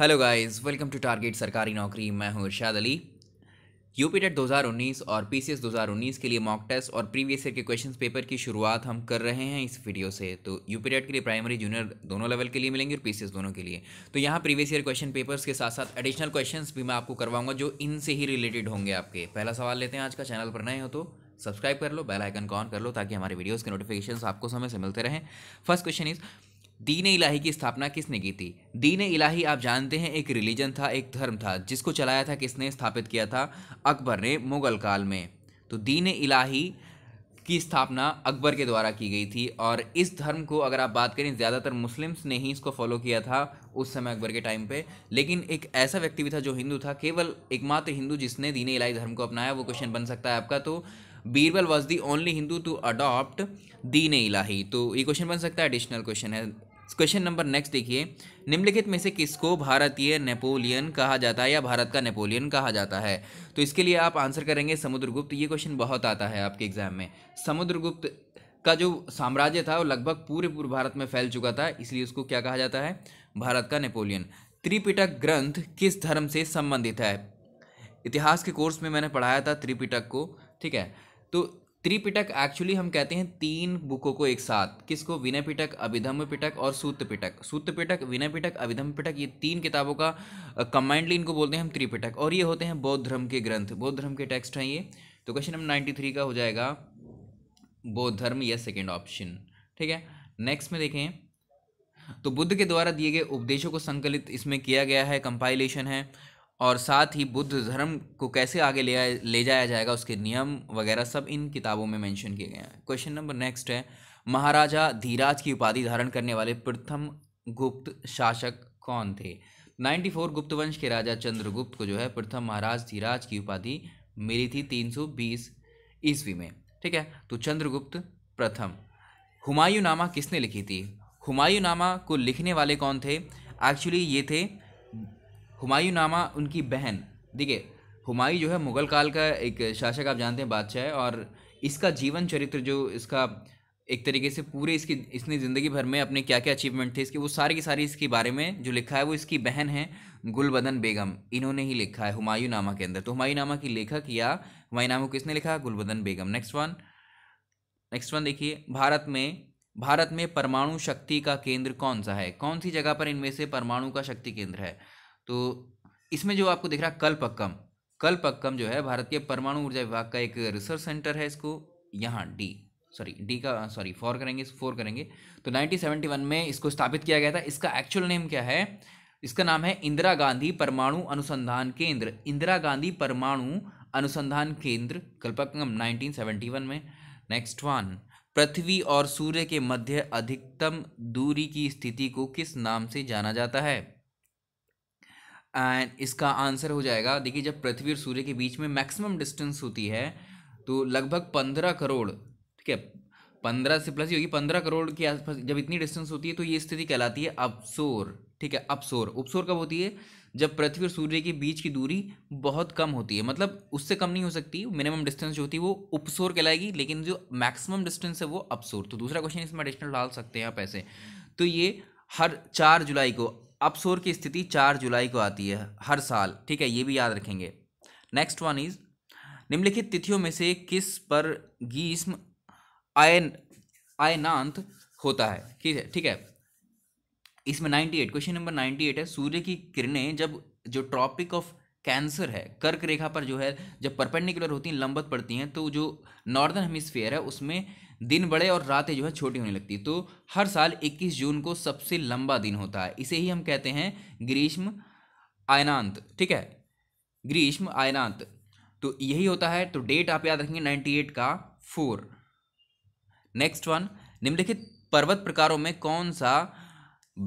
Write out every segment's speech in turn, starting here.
hello guys welcome to target Sarkari Naukri मैं हूं इरशाद Ali UP TET 2019 और पीसीएस 2019 के लिए मॉक टेस्ट और प्रीवियस ईयर के क्वेश्चन पेपर की शुरुआत हम कर रहे हैं इस वीडियो से तो यूपी टेट के लिए प्राइमरी जूनियर दोनों लेवल के लिए मिलेंगे और पीसीएस दोनों के लिए तो यहाँ प्रीवियस ईयर क्वेश्चन पेपर्स के साथ साथ एडिशनल क्वेश्चन भी मैं आपको करवाऊंगा जो इनसे ही रिलेटेड होंगे आपके पहला सवाल लेते हैं आज का चैनल पर नए हो तो सब्सक्राइब कर लो बेल आइकन को ऑन कर लो ताकि हमारे वीडियोज़ के नोटिफिकेशन आपको समय से मिलते रहें फर्स्ट क्वेश्चन इज़ दीन इलाही की स्थापना किसने की थी दीन इलाही आप जानते हैं एक रिलीजन था एक धर्म था जिसको चलाया था किसने स्थापित किया था अकबर ने मुगल काल में तो दीन इलाही की स्थापना अकबर के द्वारा की गई थी और इस धर्म को अगर आप बात करें ज़्यादातर मुस्लिम्स ने ही इसको फॉलो किया था उस समय अकबर के टाइम पे लेकिन एक ऐसा व्यक्ति भी था जो हिंदू था केवल एकमात्र हिंदू जिसने दीन इलाही धर्म को अपनाया वो क्वेश्चन बन सकता है आपका तो Birbal was the only Hindu to adopt Din Ilahi तो ये क्वेश्चन बन सकता है एडिशनल क्वेश्चन है क्वेश्चन नंबर नेक्स्ट देखिए निम्नलिखित में से किसको भारतीय नेपोलियन कहा जाता है या भारत का नेपोलियन कहा जाता है तो इसके लिए आप आंसर करेंगे समुद्रगुप्त ये क्वेश्चन बहुत आता है आपके एग्जाम में समुद्रगुप्त का जो साम्राज्य था वो लगभग पूरे पूर्व भारत में फैल चुका था इसलिए उसको क्या कहा जाता है भारत का नेपोलियन त्रिपिटक ग्रंथ किस धर्म से संबंधित है इतिहास के कोर्स में मैंने पढ़ाया था त्रिपिटक को ठीक है तो त्रिपिटक एक्चुअली हम कहते हैं तीन बुकों को एक साथ किसको विनय पिटक अभिधम पिटक और सूत्र पिटक सूत्र पिटक विनय पिटक अभिधम पिटक ये तीन किताबों का कंबाइंडली इनको बोलते हैं हम त्रिपिटक और ये होते हैं बौद्ध धर्म के ग्रंथ बौद्ध धर्म के टेक्स्ट हैं ये तो क्वेश्चन नंबर नाइन्टी थ्री का हो जाएगा बौद्ध धर्म या सेकेंड ऑप्शन ठीक है नेक्स्ट में देखें तो बुद्ध के द्वारा दिए गए उपदेशों को संकलित इसमें किया गया है कंपाइलेशन है और साथ ही बुद्ध धर्म को कैसे आगे ले ले जाया जाएगा उसके नियम वगैरह सब इन किताबों में मेंशन किए गए हैं क्वेश्चन नंबर नेक्स्ट है महाराजा धीराज की उपाधि धारण करने वाले प्रथम गुप्त शासक कौन थे फोर गुप्त वंश के राजा चंद्रगुप्त को जो है प्रथम महाराज धीराज की उपाधि मिली थी बीस ईस्वी में ठीक है तो चंद्रगुप्त प्रथम हुमायूं नामा किसने लिखी थी हुमायूं नामा को लिखने वाले कौन थे एक्चुअली ये थे हुमायूं नामा उनकी बहन देखिए हुमायूं जो है मुग़ल काल का एक शासक आप जानते हैं बादशाह है और इसका जीवन चरित्र जो इसका एक तरीके से पूरे इसकी इसने ज़िंदगी भर में अपने क्या क्या अचीवमेंट थे इसके वो सारी की सारी इसके बारे में जो लिखा है वो इसकी बहन है गुलबदन बेगम इन्होंने ही लिखा है हुमायूं नामा के अंदर तो हुमायूं नामा की लेखक या हुमायूं नामा किसने लिखा Gulbadan Begum next one next one देखिए भारत में भारत में परमाणु शक्ति का केंद्र कौन सा है कौन सी जगह पर इनमें से परमाणु का शक्ति केंद्र है तो इसमें जो आपको दिख रहा है कलपक्कम कलपक्कम जो है भारत के परमाणु ऊर्जा विभाग का एक रिसर्च सेंटर है इसको यहाँ डी सॉरी डी का सॉरी फोर करेंगे फोर करेंगे तो 1971 में इसको स्थापित किया गया था इसका एक्चुअल नेम क्या है इसका नाम है इंदिरा गांधी परमाणु अनुसंधान केंद्र इंदिरा गांधी परमाणु अनुसंधान केंद्र सेवेंटी 1971 में नेक्स्ट वन पृथ्वी और सूर्य के मध्य अधिकतम दूरी की स्थिति को किस नाम से जाना जाता है एंड इसका आंसर हो जाएगा देखिए जब पृथ्वी और सूर्य के बीच में मैक्सिमम डिस्टेंस होती है तो लगभग पंद्रह करोड़ ठीक है पंद्रह से प्लस होगी पंद्रह करोड़ के आसपास जब इतनी डिस्टेंस होती है तो ये स्थिति कहलाती है अपसोर ठीक है अपसोर उपसोर कब होती है जब पृथ्वी और सूर्य के बीच की दूरी बहुत कम होती है मतलब उससे कम नहीं हो सकती मिनिमम डिस्टेंस जो होती है वो उपसोर कहलाएगी लेकिन जो मैक्सिमम डिस्टेंस है वो अपसोर तो दूसरा क्वेश्चन इसमें एडिशनल डाल सकते हैं आप ऐसे तो ये हर चार जुलाई को अपसोर की स्थिति चार जुलाई को आती है हर साल ठीक है ये भी याद रखेंगे नेक्स्ट वन इज निम्नलिखित तिथियों में से किस पर ग्रीष्म आयन आयनांत होता है ठीक है ठीक है इसमें ninety eight question number ninety eight है सूर्य की किरणें जब जो ट्रॉपिक ऑफ कैंसर है कर्क रेखा पर जो है जब परपेंडिकुलर होती हैं लंबत पड़ती हैं तो जो नॉर्दर्न हेमिस्फेयर है उसमें दिन बड़े और रातें जो है छोटी होने लगती है तो हर साल 21 जून को सबसे लंबा दिन होता है इसे ही हम कहते हैं ग्रीष्म आयनांत ठीक है ग्रीष्म आयनांत तो यही होता है तो डेट आप याद रखेंगे 98 का फोर नेक्स्ट वन निम्नलिखित पर्वत प्रकारों में कौन सा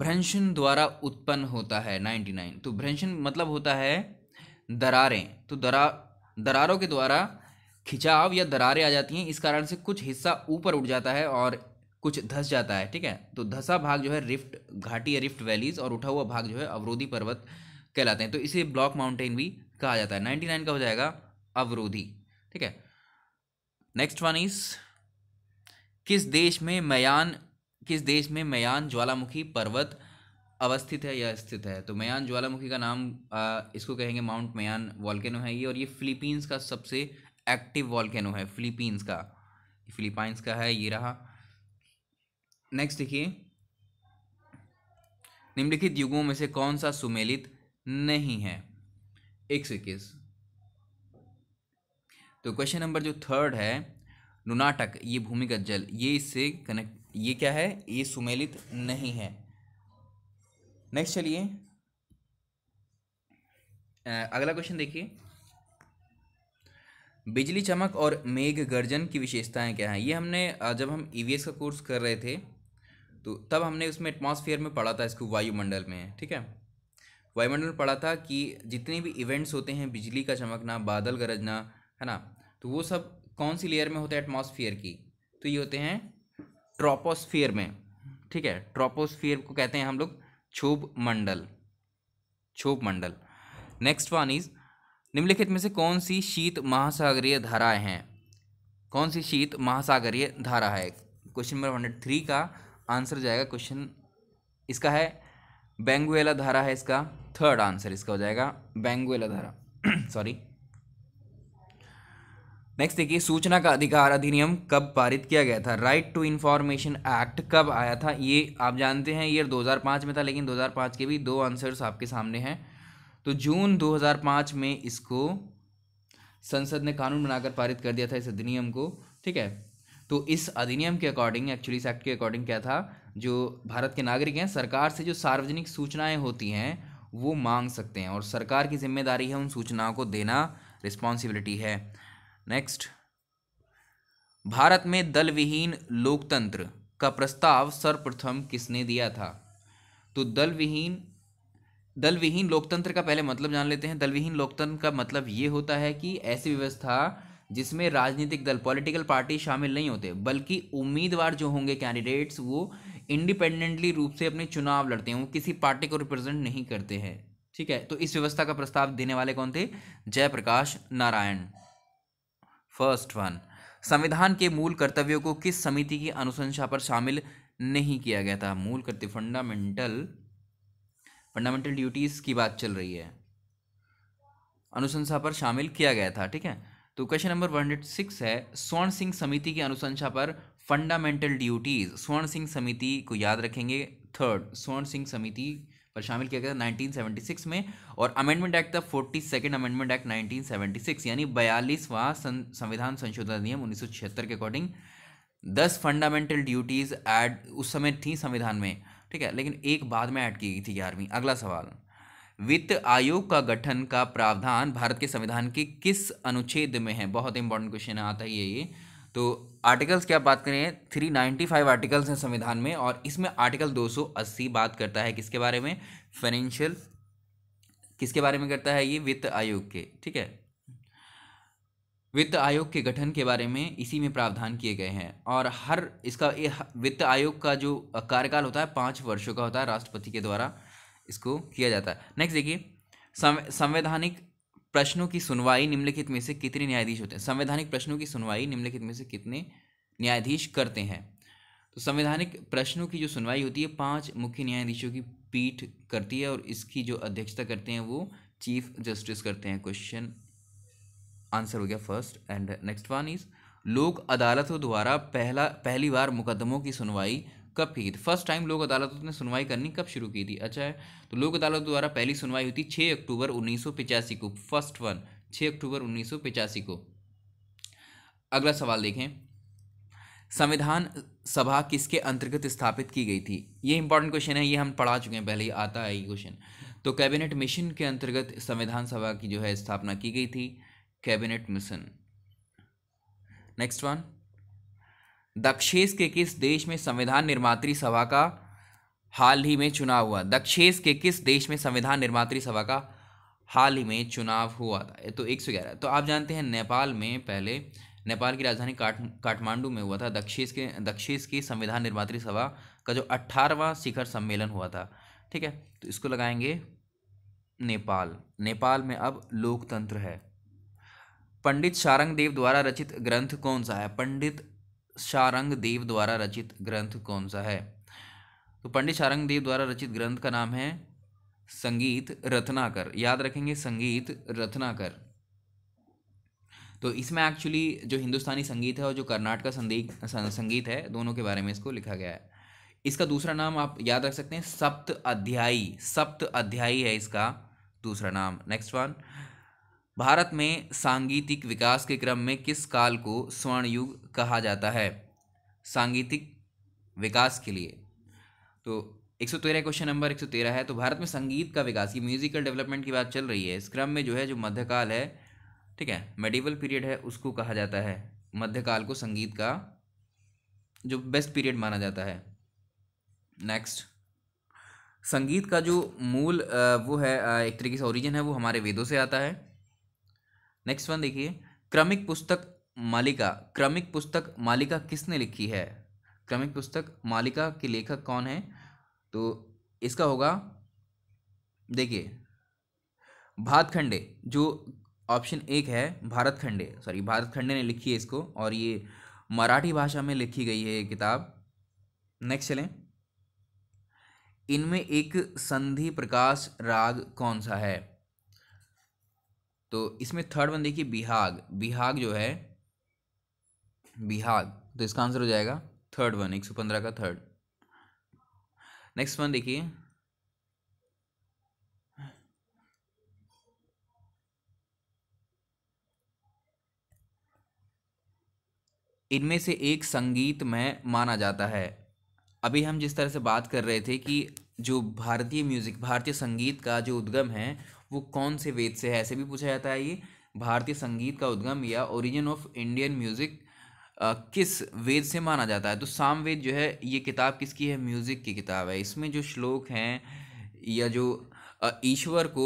भ्रंशन द्वारा उत्पन्न होता है 99 तो भ्रंशन मतलब होता है दरारें तो दरा दरारों के द्वारा खिंचाव या दरारें आ जाती हैं इस कारण से कुछ हिस्सा ऊपर उठ जाता है और कुछ धस जाता है ठीक है तो धसा भाग जो है रिफ्ट घाटी या रिफ्ट वैलीज और उठा हुआ भाग जो है अवरोधी पर्वत कहलाते हैं तो इसे ब्लॉक माउंटेन भी कहा जाता है नाइन्टी नाइन का हो जाएगा अवरोधी ठीक है नेक्स्ट वन इज किस देश में मयान किस देश में मयान ज्वालामुखी पर्वत अवस्थित है या स्थित है तो मयान ज्वालामुखी का नाम आ, इसको कहेंगे माउंट मयान वॉल्केनो है ये और ये फिलीपींस का सबसे एक्टिव वॉल्केनो है फिलीपींस का फिलीपाइंस का है ये रहा नेक्स्ट देखिए निम्नलिखित युगों में से कौन सा सुमेलित नहीं है एक से इक्कीस तो क्वेश्चन नंबर जो थर्ड है नुनाटक ये भूमिगत जल ये इससे कनेक्ट ये क्या है ये सुमेलित नहीं है नेक्स्ट चलिए अगला क्वेश्चन देखिए बिजली चमक और मेघ गर्जन की विशेषताएं क्या हैं ये हमने जब हम ई e का कोर्स कर रहे थे तो तब हमने उसमें एटमॉस्फेयर में पढ़ा था इसको वायुमंडल में ठीक है वायुमंडल में पढ़ा था कि जितने भी इवेंट्स होते हैं बिजली का चमकना बादल गरजना है ना तो वो सब कौन सी लेयर में होते हैं एटमॉस्फेयर की तो ये होते हैं ट्रोपोस्फियर में ठीक है ट्रोपोस्फियर को कहते हैं हम लोग क्षोभ मंडल क्षोभ मंडल नेक्स्ट वन इज़ निम्नलिखित में से कौन सी शीत महासागरीय धाराएं हैं कौन सी शीत महासागरीय धारा है क्वेश्चन नंबर हंड्रेड थ्री का आंसर जाएगा क्वेश्चन इसका है बेंगुएला धारा है इसका थर्ड आंसर इसका हो जाएगा बेंगुएला धारा सॉरी नेक्स्ट देखिए सूचना का अधिकार अधिनियम कब पारित किया गया था राइट टू इन्फॉर्मेशन एक्ट कब आया था ये आप जानते हैं ये 2005 में था लेकिन 2005 के भी दो आंसर्स आपके सामने हैं तो जून 2005 में इसको संसद ने कानून बनाकर पारित कर दिया था इस अधिनियम को ठीक है तो इस अधिनियम के अकॉर्डिंग एक्चुअली इस एक्ट के अकॉर्डिंग क्या था जो भारत के नागरिक हैं सरकार से जो सार्वजनिक सूचनाएं होती हैं वो मांग सकते हैं और सरकार की जिम्मेदारी है उन सूचनाओं को देना रिस्पॉन्सिबिलिटी है नेक्स्ट भारत में दल विहीन लोकतंत्र का प्रस्ताव सर्वप्रथम किसने दिया था तो दल विहीन दल विहीन लोकतंत्र का पहले मतलब जान लेते हैं दल विहीन लोकतंत्र का मतलब ये होता है कि ऐसी व्यवस्था जिसमें राजनीतिक दल पॉलिटिकल पार्टी शामिल नहीं होते बल्कि उम्मीदवार जो होंगे कैंडिडेट्स वो इंडिपेंडेंटली रूप से अपने चुनाव लड़ते हैं वो किसी पार्टी को रिप्रेजेंट नहीं करते हैं ठीक है तो इस व्यवस्था का प्रस्ताव देने वाले कौन थे जयप्रकाश नारायण फर्स्ट वन संविधान के मूल कर्तव्यों को किस समिति की अनुशंसा पर शामिल नहीं किया गया था मूल कर्तव्य फंडामेंटल फंडामेंटल ड्यूटीज़ की बात चल रही है अनुशंसा पर शामिल किया गया था ठीक है तो question number one hundred six है स्वर्ण सिंह समिति की अनुशंसा पर फंडामेंटल ड्यूटीज़ स्वर्ण सिंह समिति को याद रखेंगे थर्ड स्वर्ण सिंह समिति पर शामिल किया गया था सिक्स में और अमेंडमेंट एक्ट था forty second amendment act six यानी बयालीसवा संविधान संशोधन अधिनियम उन्नीस के अकॉर्डिंग दस फंडामेंटल ड्यूटीज़ एड उस समय थी संविधान में ठीक है लेकिन एक बाद में ऐड की गई थी ग्यारहवीं अगला सवाल वित्त आयोग का गठन का प्रावधान भारत के संविधान के किस अनुच्छेद में है बहुत इंपॉर्टेंट क्वेश्चन आता ही है ये तो आर्टिकल्स क्या बात करें थ्री नाइन्टी फाइव आर्टिकल्स हैं संविधान में और इसमें आर्टिकल दो सौ अस्सी बात करता है किसके बारे में फाइनेंशियल किसके बारे में करता है ये वित्त आयोग के ठीक है वित्त आयोग के गठन के बारे में इसी में प्रावधान किए गए हैं और हर इसका ये वित्त आयोग का जो कार्यकाल होता है पाँच वर्षों का होता है राष्ट्रपति के द्वारा इसको किया जाता है नेक्स्ट देखिए संवैधानिक प्रश्नों की सुनवाई निम्नलिखित में से कितने न्यायाधीश होते हैं संवैधानिक प्रश्नों की सुनवाई निम्नलिखित में से कितने न्यायाधीश करते हैं तो संवैधानिक प्रश्नों की जो सुनवाई होती है पांच मुख्य न्यायाधीशों की पीठ करती है और इसकी जो अध्यक्षता करते हैं वो चीफ जस्टिस करते हैं क्वेश्चन आंसर हो गया first and next one is लोक अदालतों द्वारा पहला पहली बार मुकदमों की सुनवाई कब की थी फर्स्ट टाइम लोक अदालतों ने सुनवाई करनी कब शुरू की थी अच्छा है तो लोक अदालत द्वारा पहली सुनवाई हुई थी छः अक्टूबर उन्नीस को फर्स्ट वन छः अक्टूबर उन्नीस को अगला सवाल देखें संविधान सभा किसके अंतर्गत स्थापित की गई थी ये इंपॉर्टेंट क्वेश्चन है ये हम पढ़ा चुके हैं पहले ही आता है ये क्वेश्चन तो कैबिनेट मिशन के अंतर्गत संविधान सभा की जो है स्थापना की गई थी कैबिनेट मिशन नेक्स्ट वन दक्षेस के किस देश में संविधान निर्मात्री सभा का हाल ही में चुनाव हुआ दक्षेस के किस देश में संविधान निर्मात्री सभा का हाल ही में चुनाव हुआ था तो एक सौ ग्यारह तो आप जानते हैं नेपाल में पहले नेपाल की राजधानी काठ काठमांडू में हुआ था दक्षेस के दक्षेस की संविधान निर्मात्री सभा का जो अट्ठारहवा शिखर सम्मेलन हुआ था ठीक है तो इसको लगाएंगे नेपाल नेपाल में अब लोकतंत्र है पंडित शारंग देव द्वारा रचित ग्रंथ कौन सा है पंडित शारंग देव द्वारा रचित ग्रंथ कौन सा है तो पंडित शारंग देव द्वारा रचित ग्रंथ का नाम है संगीत रत्नाकर याद रखेंगे संगीत रत्नाकर तो इसमें एक्चुअली जो हिंदुस्तानी संगीत है और जो कर्नाटका संदीप संगीत है दोनों के बारे में इसको लिखा गया है इसका दूसरा नाम आप याद रख सकते हैं सप्त अध्यायी सप्त अध्यायी है इसका दूसरा नाम नेक्स्ट वन भारत में सांगीतिक विकास के क्रम में किस काल को स्वर्ण युग कहा जाता है सांगीतिक विकास के लिए तो एक सौ तेरह क्वेश्चन नंबर एक सौ तेरह है तो भारत में संगीत का विकास की म्यूजिकल डेवलपमेंट की बात चल रही है इस क्रम में जो है जो मध्यकाल है ठीक है मेडिवल पीरियड है उसको कहा जाता है मध्यकाल को संगीत का जो बेस्ट पीरियड माना जाता है नेक्स्ट संगीत का जो मूल वो है एक तरीके से ओरिजिन है वो हमारे वेदों से आता है नेक्स्ट वन देखिए क्रमिक पुस्तक मालिका क्रमिक पुस्तक मालिका किसने लिखी है क्रमिक पुस्तक मालिका के लेखक कौन है तो इसका होगा देखिए भारत खंडे जो ऑप्शन एक है भारत खंडे सॉरी भारत खंडे ने लिखी है इसको और ये मराठी भाषा में लिखी गई है ये किताब नेक्स्ट चलें इनमें एक संधि प्रकाश राग कौन सा है तो इसमें थर्ड वन देखिए बिहाग बिहाग जो है बिहाग तो इसका आंसर हो जाएगा थर्ड वन एक सौ पंद्रह का थर्ड नेक्स्ट वन देखिए इनमें से एक संगीत में माना जाता है अभी हम जिस तरह से बात कर रहे थे कि जो भारतीय म्यूज़िक भारतीय संगीत का जो उद्गम है वो कौन से वेद से है ऐसे भी पूछा जाता है ये भारतीय संगीत का उद्गम या ओरिजिन ऑफ इंडियन म्यूजिक किस वेद से माना जाता है तो सामवेद जो है ये किताब किसकी है म्यूजिक की किताब है इसमें जो श्लोक हैं या जो ईश्वर को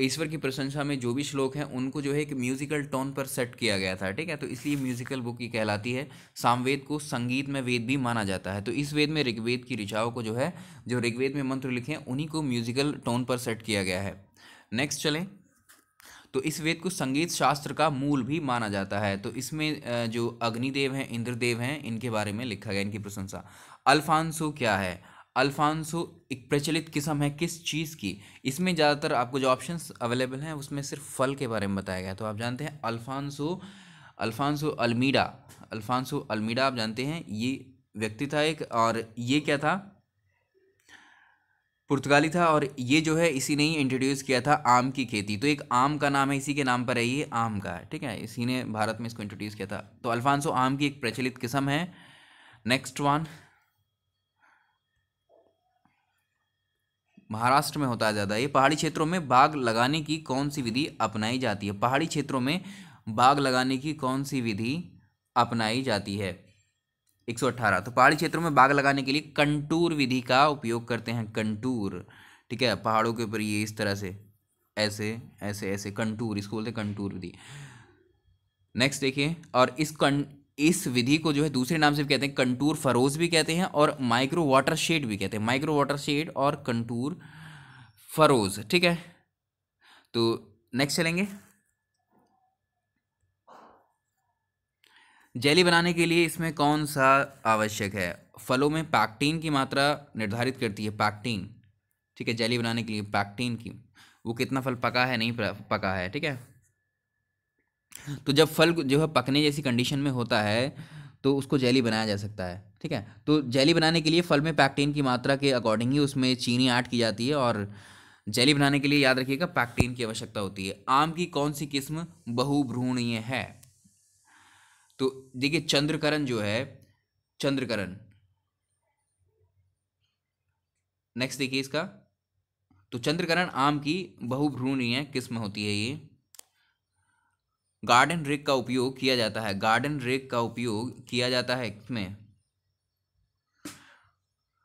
ईश्वर की प्रशंसा में जो भी श्लोक हैं उनको जो है एक म्यूजिकल टोन पर सेट किया गया था ठीक है तो इसलिए म्यूजिकल बुक ही कहलाती है सामवेद को संगीत में वेद भी माना जाता है तो इस वेद में ऋग्वेद की ऋचाओं को जो है जो ऋग्वेद में मंत्र लिखे हैं उन्हीं को म्यूजिकल टोन पर सेट किया गया है नेक्स्ट चलें तो इस वेद को संगीत शास्त्र का मूल भी माना जाता है तो इसमें जो अग्निदेव हैं इंद्रदेव हैं इनके बारे में लिखा गया इनकी प्रशंसा अल्फांसो क्या है अल्फांसो एक प्रचलित किस्म है किस चीज़ की इसमें ज़्यादातर आपको जो ऑप्शंस अवेलेबल हैं उसमें सिर्फ फल के बारे में बताया गया तो आप जानते हैं Alfonso Alfonso Almeida Alfonso Almeida आप जानते हैं ये व्यक्ति था एक और ये क्या था पुर्तगाली था और ये जो है इसी ने ही इंट्रोड्यूस किया था आम की खेती तो एक आम का नाम है इसी के नाम पर है ये आम का ठीक है इसी ने भारत में इसको इंट्रोड्यूस किया था तो अल्फांसो आम की एक प्रचलित किस्म है नेक्स्ट वन महाराष्ट्र में होता है ज़्यादा ये पहाड़ी क्षेत्रों में बाग लगाने की कौन सी विधि अपनाई जाती है पहाड़ी क्षेत्रों में बाग लगाने की कौन सी विधि अपनाई जाती है 118 तो पहाड़ी क्षेत्रों में बाग लगाने के लिए कंटूर विधि का उपयोग करते हैं कंटूर ठीक है पहाड़ों के ऊपर ये इस तरह से ऐसे ऐसे ऐसे कंटूर इसको बोलते हैं कंटूर विधि नेक्स्ट देखिए और इस कं इस विधि को जो है दूसरे नाम से भी कहते हैं कंटूर फरोज भी कहते हैं और माइक्रो वाटर शेड भी कहते हैं माइक्रो वाटर शेड और कंटूर फरोज ठीक है तो नेक्स्ट चलेंगे जेली बनाने के लिए इसमें कौन सा आवश्यक है फलों में पैक्टीन की मात्रा निर्धारित करती है पैक्टीन ठीक है जेली बनाने के लिए पैक्टीन की वो कितना फल पका है नहीं पका है ठीक है तो जब फल जो है पकने जैसी कंडीशन में होता है तो उसको जेली बनाया जा सकता है ठीक है तो जेली बनाने के लिए फल में पैक्टीन की मात्रा के अकॉर्डिंग ही उसमें चीनी ऐड की जाती है और जेली बनाने के लिए याद रखिएगा पैक्टीन की आवश्यकता होती है आम की कौन सी किस्म बहुभ्रूणीय है तो देखिए चंद्रकरण जो है चंद्रकरण नेक्स्ट देखिए इसका तो चंद्रकरण आम की बहुभ्रूणीय किस्म होती है ये गार्डन रेक का उपयोग किया जाता है गार्डन रेक का उपयोग किया जाता है इसमें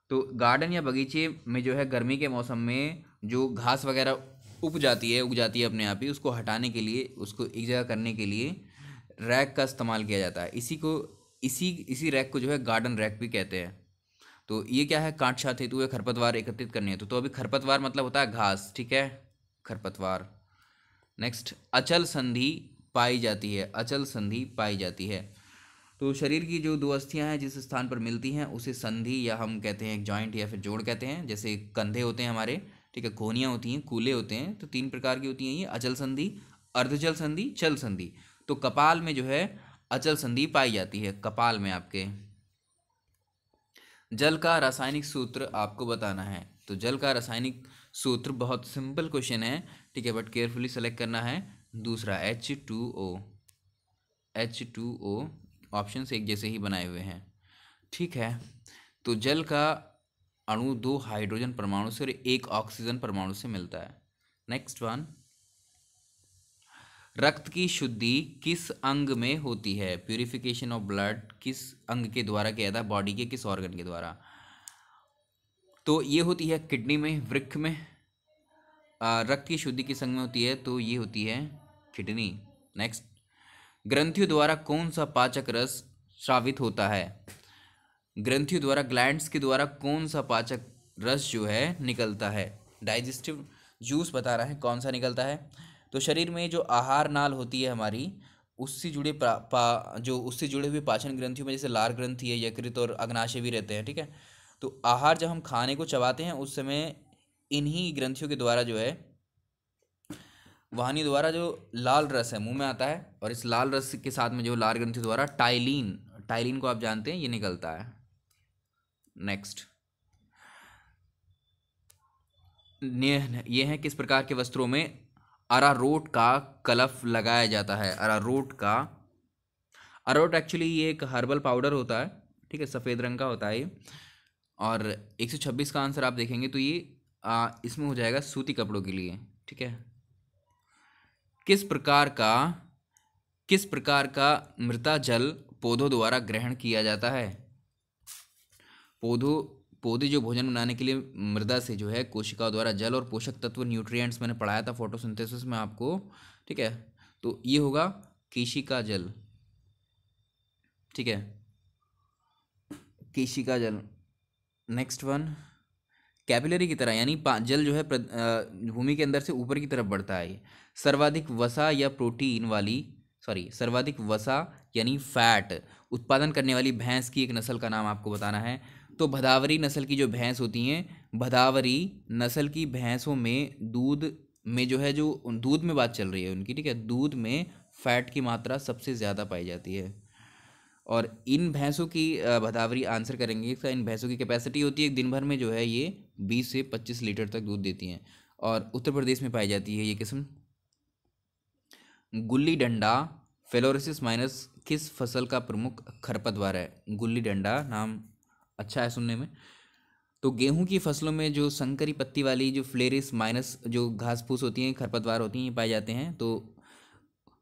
तो गार्डन या बगीचे में जो है गर्मी के मौसम में जो घास वगैरह उप जाती है उग जाती है अपने आप ही उसको हटाने के लिए उसको एक जगह करने के लिए रैक का इस्तेमाल किया जाता है इसी को इसी इसी रैक को जो है गार्डन रैक भी कहते हैं तो ये क्या है काट छात हेतु खरपतवार एकत्रित करनी है तो, तो अभी खरपतवार मतलब होता है घास ठीक है खरपतवार नेक्स्ट अचल संधि पाई जाती है अचल संधि पाई जाती है तो शरीर की जो दो अस्थियाँ हैं जिस स्थान पर मिलती हैं उसे संधि या हम कहते हैं जॉइंट या फिर जोड़ कहते हैं जैसे कंधे होते हैं हमारे ठीक है कोहनियाँ होती हैं कूले होते हैं तो तीन प्रकार की होती हैं ये अचल संधि अर्धजल संधि चल संधि तो कपाल में जो है अचल संधि पाई जाती है कपाल में आपके जल का रासायनिक सूत्र आपको बताना है तो जल का रासायनिक सूत्र बहुत सिंपल क्वेश्चन है ठीक है बट केयरफुली सेलेक्ट करना है दूसरा H two O H two O option एक जैसे ही बनाए हुए हैं ठीक है तो जल का अणु दो हाइड्रोजन परमाणु से और एक ऑक्सीजन परमाणु से मिलता है नेक्स्ट वन रक्त की शुद्धि किस अंग में होती है प्यूरिफिकेशन ऑफ ब्लड किस अंग के द्वारा किया जाता है बॉडी के किस ऑर्गन के द्वारा तो ये होती है किडनी में वृक्ष में रक्त की शुद्धि किस अंग में होती है तो ये होती है किडनी नेक्स्ट ग्रंथियों द्वारा कौन सा पाचक रस श्रावित होता है ग्रंथियों द्वारा ग्लैंड्स के द्वारा कौन सा पाचक रस जो है निकलता है डाइजेस्टिव जूस बता रहा है कौन सा निकलता है तो शरीर में जो आहार नाल होती है हमारी उससे जुड़े पा, पा जो उससे जुड़े हुए पाचन ग्रंथियों में जैसे लार ग्रंथि है यकृत और अग्नाशय भी रहते हैं ठीक है तो आहार जब हम खाने को चबाते हैं उस समय इन्हीं ग्रंथियों के द्वारा जो है वाहनी द्वारा जो लाल रस है मुंह में आता है और इस लाल रस के साथ में जो लाल ग्रंथि द्वारा टाइलिन टाइलिन को आप जानते हैं ये निकलता है नेक्स्ट ये है किस प्रकार के वस्त्रों में अरारोट का कलफ लगाया जाता है अरारोट का अरारोट एक्चुअली ये एक हर्बल पाउडर होता है ठीक है सफ़ेद रंग का होता है और 126 का आंसर आप देखेंगे तो ये आ, इसमें हो जाएगा सूती कपड़ों के लिए ठीक है किस प्रकार का किस प्रकार का मृता जल पौधों द्वारा ग्रहण किया जाता है पौधों पौधे जो भोजन बनाने के लिए मृदा से जो है कोशिकाओं द्वारा जल और पोषक तत्व न्यूट्रिएंट्स मैंने पढ़ाया था फोटोसिंथेसिस में आपको ठीक है तो ये होगा केशिका जल ठीक है केशिका जल नेक्स्ट वन कैपिलरी की तरह यानी जल जो है भूमि के अंदर से ऊपर की तरफ बढ़ता है सर्वाधिक वसा या प्रोटीन वाली सॉरी सर्वाधिक वसा यानी फैट उत्पादन करने वाली भैंस की एक नस्ल का नाम आपको बताना है तो भदावरी नस्ल की जो भैंस होती हैं भदावरी नस्ल की भैंसों में दूध में जो है जो दूध में बात चल रही है उनकी ठीक है दूध में फैट की मात्रा सबसे ज़्यादा पाई जाती है और इन भैंसों की भदावरी आंसर करेंगे इन भैंसों की कैपेसिटी होती है दिन भर में जो है ये बीस से पच्चीस लीटर तक दूध देती हैं और उत्तर प्रदेश में पाई जाती है ये किस्म गुल्ली डंडा फेलोरिसिस माइनस किस फसल का प्रमुख खरपतवार है गुल्ली डंडा नाम अच्छा है सुनने में तो गेहूं की फसलों में जो संकरी पत्ती वाली जो फ्लेरिस माइनस जो घास फूस होती हैं खरपतवार होती हैं ये पाए जाते हैं तो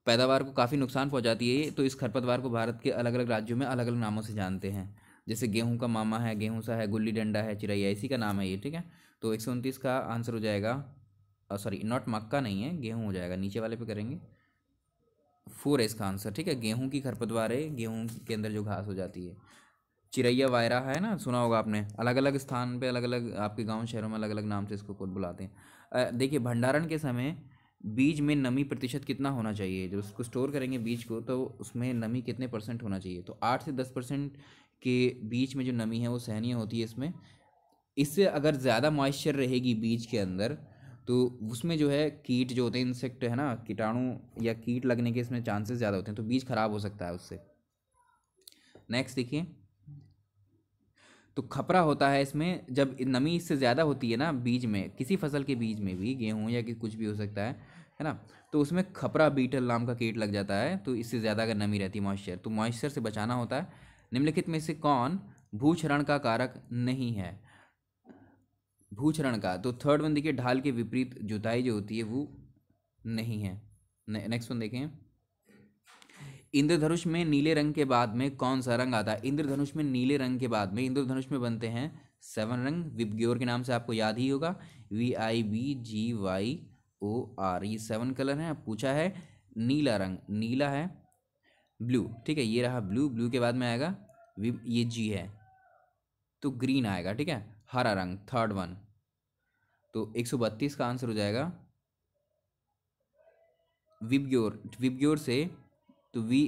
पैदावार को काफ़ी नुकसान पहुंचाती है तो इस खरपतवार को भारत के अलग अलग राज्यों में अलग अलग नामों से जानते हैं जैसे गेहूं का मामा है गेहूं सा है गुल्ली डंडा है चिराइया इसी का नाम है ये ठीक है तो एक सौ उनतीस का आंसर हो जाएगा सॉरी नॉट मक्का नहीं है गेहूँ हो जाएगा नीचे वाले पे करेंगे फोर है इसका आंसर ठीक है गेहूँ की खरपतवार है गेहूँ के अंदर जो घास हो जाती है चिरैया वायरा है ना सुना होगा आपने अलग अलग स्थान पे अलग अलग आपके गांव शहरों में अलग अलग नाम से इसको खुद बुलाते हैं देखिए भंडारण के समय बीज में नमी प्रतिशत कितना होना चाहिए जब उसको स्टोर करेंगे बीज को तो उसमें नमी कितने परसेंट होना चाहिए तो आठ से दस परसेंट के बीच में जो नमी है वो सहनीय होती है इसमें इससे अगर ज़्यादा मॉइस्चर रहेगी बीज के अंदर तो उसमें जो है कीट जो होते हैं इंसेक्ट है ना कीटाणु या कीट लगने के इसमें चांसेस ज़्यादा होते हैं तो बीज खराब हो सकता है उससे नेक्स्ट देखिए तो खपरा होता है इसमें जब नमी इससे ज़्यादा होती है ना बीज में किसी फसल के बीज में भी गेहूँ या कि कुछ भी हो सकता है है ना तो उसमें खपरा बीटल नाम का कीट लग जाता है तो इससे ज़्यादा अगर नमी रहती है मॉइस्चर तो मॉइस्चर से बचाना होता है निम्नलिखित में से कौन भूक्षरण का कारक नहीं है भूक्षरण का तो थर्ड वन देखिए ढाल के विपरीत जुताई जो होती है वो नहीं है नेक्स्ट वन देखें इंद्रधनुष में नीले रंग के बाद में कौन सा रंग आता है इंद्रधनुष में नीले रंग के बाद में इंद्रधनुष में बनते हैं सेवन रंग विपग्योर के नाम से आपको याद ही होगा V I B G Y O R ये सेवन कलर हैं पूछा है नीला रंग नीला है ब्लू ठीक है ये रहा ब्लू ब्लू के बाद में आएगा ये जी है तो ग्रीन आएगा ठीक है हरा रंग थर्ड वन तो एक सौ बत्तीस का आंसर हो जाएगा विबग्योर विबग्योर से तो वी